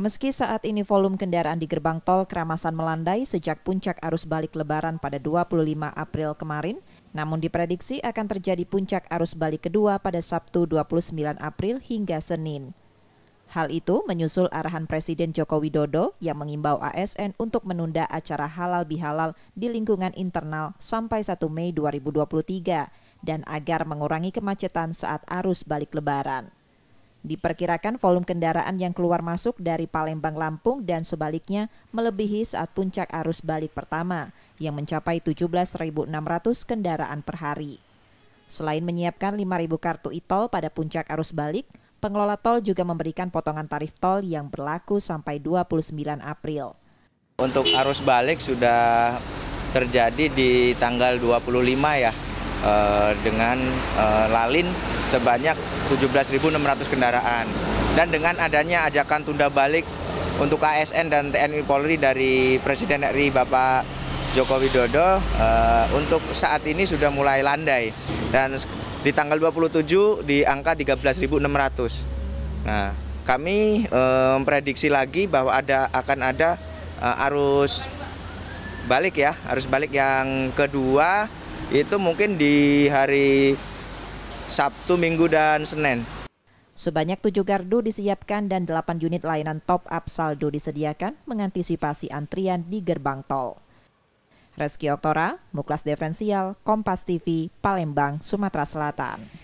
Meski saat ini volume kendaraan di gerbang tol keramasan melandai sejak puncak arus balik lebaran pada 25 April kemarin, namun diprediksi akan terjadi puncak arus balik kedua pada Sabtu 29 April hingga Senin. Hal itu menyusul arahan Presiden Joko Widodo yang mengimbau ASN untuk menunda acara halal bihalal di lingkungan internal sampai 1 Mei 2023 dan agar mengurangi kemacetan saat arus balik lebaran. Diperkirakan volume kendaraan yang keluar masuk dari Palembang Lampung dan sebaliknya melebihi saat puncak arus balik pertama yang mencapai 17.600 kendaraan per hari. Selain menyiapkan 5.000 kartu e-tol pada puncak arus balik, pengelola tol juga memberikan potongan tarif tol yang berlaku sampai 29 April. Untuk arus balik sudah terjadi di tanggal 25 ya, Eh, dengan eh, lalin sebanyak 17.600 kendaraan. Dan dengan adanya ajakan tunda balik untuk ASN dan TNI Polri dari Presiden RI Bapak Joko Widodo eh, untuk saat ini sudah mulai landai dan di tanggal 27 di angka 13.600. Nah, kami eh, lagi bahwa ada akan ada eh, arus balik ya, arus balik yang kedua itu mungkin di hari Sabtu, Minggu, dan Senin. Sebanyak tujuh gardu disiapkan dan delapan unit layanan top-up saldo disediakan mengantisipasi antrian di gerbang tol. Reski Oktora, Muklas Defensial, Kompas TV, Palembang, Sumatera Selatan.